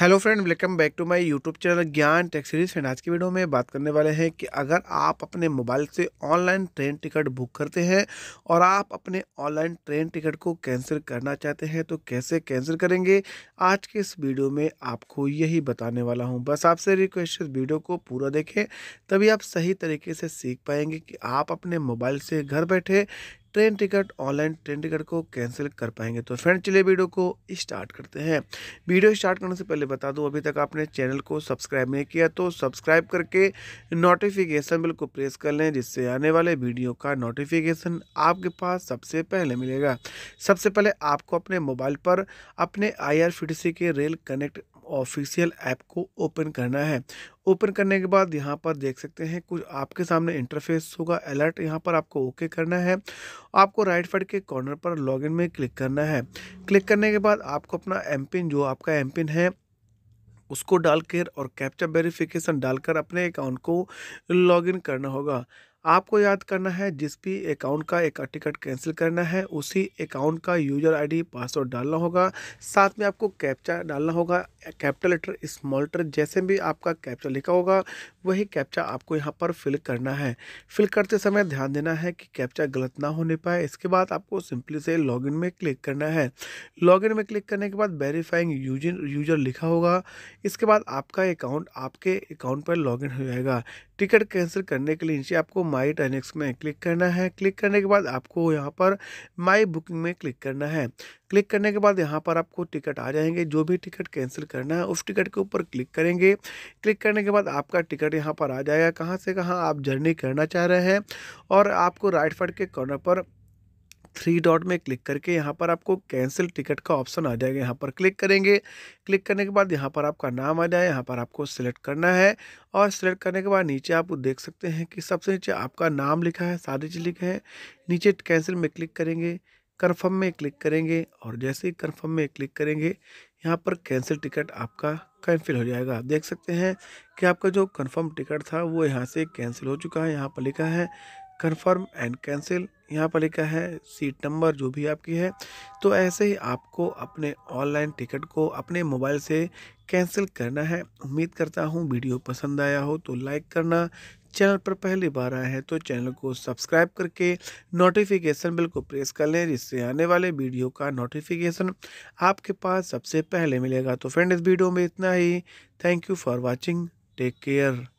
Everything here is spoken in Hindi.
hello friend welcome back to my YouTube channel Gyan techs series friend आज की वीडियो में बात करने वाले हैं कि अगर आप अपने मोबाइल से ऑनलाइन ट्रेन टिकट बुक करते हैं और आप अपने ऑनलाइन ट्रेन टिकट को कैंसिल करना चाहते हैं तो कैसे कैंसिल करेंगे आज के इस वीडियो में आपको यही बताने वाला हूँ बस आपसे रिक्वेस्ट इस वीडियो को पूरा देखें तभी आप सही तरीके से सीख पाएंगे कि आप अपने मोबाइल से घर बैठे train ticket online train ticket को कैंसिल कर पाएंगे तो फ्रेंड चलिए वीडियो को स्टार्ट करते हैं वीडियो स्टार्ट करने से पहले बता दूँ अभी तक आपने चैनल को सब्सक्राइब नहीं किया तो सब्सक्राइब करके नोटिफिकेशन बिल को प्रेस कर लें जिससे आने वाले वीडियो का नोटिफिकेशन आपके पास सबसे पहले मिलेगा सबसे पहले आपको अपने मोबाइल पर अपने आई के रेल कनेक्ट ऑफिशियल ऐप को ओपन करना है ओपन करने के बाद यहाँ पर देख सकते हैं कुछ आपके सामने इंटरफेस होगा अलर्ट यहाँ पर आपको ओके करना है आपको राइट साइड के कॉर्नर पर लॉगिन में क्लिक करना है क्लिक करने के बाद आपको अपना एम पिन जो आपका एम पिन है उसको डालकर और कैप्चा वेरिफिकेशन डालकर अपने अकाउंट को लॉगिन करना होगा आपको याद करना है जिस भी अकाउंट का एक टिकट कैंसिल करना है उसी अकाउंट का यूजर आईडी पासवर्ड डालना होगा साथ में आपको कैप्चा डालना होगा कैपिटल लेटर स्मॉल लेटर जैसे भी आपका कैप्चा लिखा होगा वही कैप्चा आपको यहाँ पर फिल करना है फिल करते समय ध्यान देना है कि कैप्चा गलत ना होने पाए इसके बाद आपको सिंपली से लॉगिन में क्लिक करना है लॉगिन में क्लिक करने के बाद वेरीफाइंग यूजर यूजर लिखा होगा इसके बाद आपका अकाउंट आपके अकाउंट पर लॉगिन हो जाएगा टिकट कैंसिल करने के लिए नीचे आपको माई ट्रांजेक्स में क्लिक करना है क्लिक करने के बाद आपको यहाँ पर माई बुकिंग में क्लिक करना है क्लिक करने के बाद यहाँ पर आपको टिकट आ जाएंगे जो भी टिकट कैंसिल करना है उस टिकट के ऊपर क्लिक करेंगे क्लिक करने के बाद आपका टिकट यहाँ पर आ जाएगा कहाँ से कहाँ आप जर्नी करना चाह रहे हैं और आपको राइट फाइड के कॉर्नर पर थ्री डॉट में क्लिक करके यहाँ पर आपको कैंसिल टिकट का ऑप्शन आ जाएगा यहाँ पर क्लिक करेंगे क्लिक करने के बाद यहाँ पर आपका नाम आ जाए यहाँ पर आपको सिलेक्ट करना है और सिलेक्ट करने के बाद नीचे आप देख सकते हैं कि सबसे नीचे आपका नाम लिखा है सारी चीज़ लिखे हैं नीचे कैंसिल में क्लिक करेंगे कन्फर्म में क्लिक करेंगे और जैसे ही कन्फर्म में क्लिक करेंगे यहाँ पर कैंसिल टिकट आपका कैंसिल हो जाएगा आप देख सकते हैं कि आपका जो कन्फर्म टिकट था वो यहाँ से कैंसिल हो चुका है यहाँ पर लिखा है कन्फर्म एंड कैंसिल यहाँ पर लिखा है सीट नंबर जो भी आपकी है तो ऐसे ही आपको अपने ऑनलाइन टिकट को अपने मोबाइल से कैंसिल करना है उम्मीद करता हूँ वीडियो पसंद आया हो तो लाइक करना चैनल पर पहली बार आए हैं तो चैनल को सब्सक्राइब करके नोटिफिकेशन बिल को प्रेस कर लें जिससे आने वाले वीडियो का नोटिफिकेशन आपके पास सबसे पहले मिलेगा तो फ्रेंड इस वीडियो में इतना ही thank you for watching take care